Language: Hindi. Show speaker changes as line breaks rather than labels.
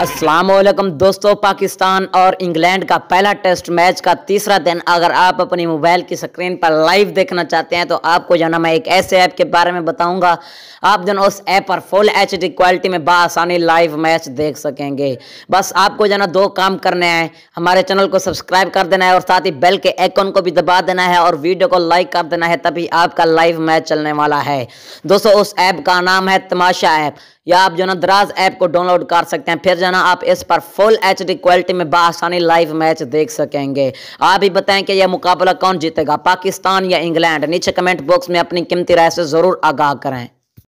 असलम दोस्तों पाकिस्तान और इंग्लैंड का पहला टेस्ट मैच का तीसरा दिन अगर आप अपनी मोबाइल की स्क्रीन पर लाइव देखना चाहते हैं तो आपको जाना मैं एक ऐसे ऐप के बारे में बताऊंगा आप जो उस ऐप पर फुल एच क्वालिटी में बसानी लाइव मैच देख सकेंगे बस आपको जाना दो काम करने हैं हमारे चैनल को सब्सक्राइब कर देना है और साथ ही बेल के आइकॉन को भी दबा देना है और वीडियो को लाइक कर देना है तभी आपका लाइव मैच चलने वाला है दोस्तों उस ऐप का नाम है तमाशा ऐप या आप जो ना दराज ऐप को डाउनलोड कर सकते हैं फिर जो ना आप इस पर फुल एच क्वालिटी में बासानी लाइव मैच देख सकेंगे आप भी बताएं कि यह मुकाबला कौन जीतेगा पाकिस्तान या इंग्लैंड नीचे कमेंट बॉक्स में अपनी कीमती राय से ज़रूर आगाह करें